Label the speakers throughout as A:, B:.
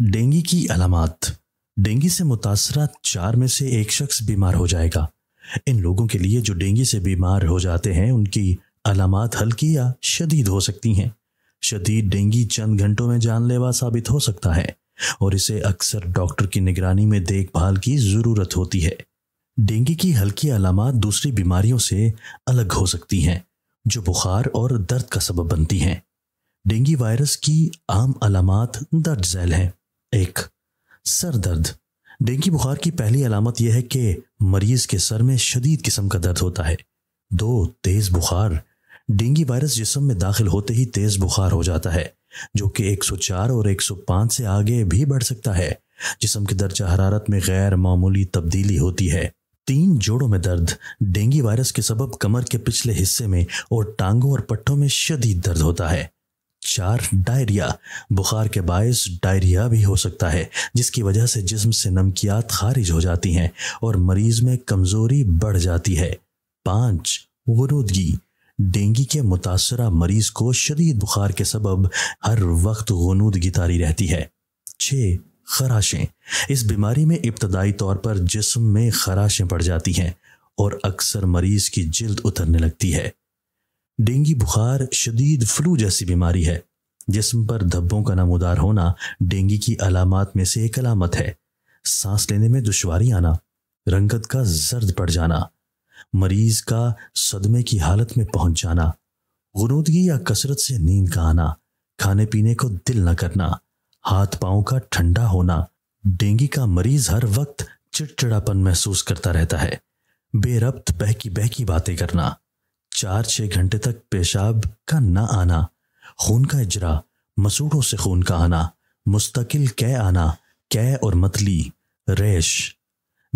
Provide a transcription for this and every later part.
A: dengue की अलामत dengue से मुतासर चार में से एक शख्स बीमार हो जाएगा इन लोगों के लिए जो डेंगू से बीमार हो जाते हैं उनकी अलामत हल्की या शदीद हो सकती हैं शदीद डेंगू चंद घंटों में जानलेवा साबित हो सकता है और इसे अक्सर डॉक्टर की निगरानी में देखभाल की ज़रूरत होती है डेंगू की हल्की अलामत दूसरी बीमारियों से अलग हो सकती हैं जो बुखार और दर्द का सबब बनती हैं डेंगू वायरस की आम अलामत दर्द झैल हैं एक सर दर्द डेंगू बुखार की पहली अलामत यह है कि मरीज के सर में शदीद किस्म का दर्द होता है दो तेज बुखार डेंगू वायरस जिसम में दाखिल होते ही तेज बुखार हो जाता है जो कि 104 और 105 से आगे भी बढ़ सकता है जिसम के दर्जा हरारत में गैर मामूली तब्दीली होती है तीन जोड़ों में दर्द डेंगू वायरस के सबब कमर के पिछले हिस्से में और टांगों और पट्टों में शदीद दर्द होता है चार डायरिया बुखार के बायस डायरिया भी हो सकता है जिसकी वजह से जिस्म से नमकियात खारिज हो जाती हैं और मरीज में कमज़ोरी बढ़ जाती है पाँच गरूदगी डेंगी के मुतासर मरीज को शदीद बुखार के सबब हर वक्त गनूदगी तारी रहती है छः खराशें इस बीमारी में इब्तदाई तौर पर जिस्म में खराशें पड़ जाती हैं और अक्सर मरीज की जिल्द उतरने लगती है डेंगी बुखार शदीद फ्लू जैसी बीमारी है जिसम पर धब्बों का नमोदार होना डेंगी की अलामत में से एक अलामत है सांस लेने में दुशारी आना रंगत का जर्द पड़ जाना मरीज का सदमे की हालत में पहुंच जाना गुरुदगी या कसरत से नींद का आना खाने पीने को दिल न करना हाथ पाओ का ठंडा होना डेंगी का मरीज हर वक्त चिड़चिड़ापन महसूस करता रहता है बेरब्त बहकी बहकी बातें करना चार छः घंटे तक पेशाब का न आना खून का इजरा मसूड़ों से खून का आना मुस्तकिल कै आना कै और मतली रेश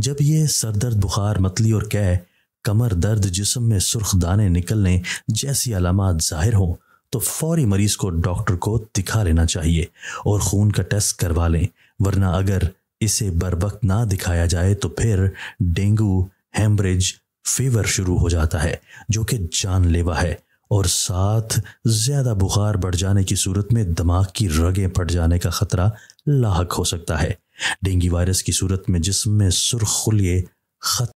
A: जब ये सरदर्द बुखार मतली और कै कमर दर्द जिसम में सुर्ख दाने निकलने जैसी अलामत जाहिर हों तो फौरी मरीज को डॉक्टर को दिखा लेना चाहिए और खून का टेस्ट करवा लें वरना अगर इसे बर वक्त ना दिखाया जाए तो फिर डेंगू हेमरेज फीवर शुरू हो जाता है जो कि जानलेवा है और साथ ज़्यादा बुखार बढ़ जाने की सूरत में दिमाग की रगें फट जाने का ख़तरा लाक हो सकता है डेंगू वायरस की सूरत में जिसम में सुरखुलिए खत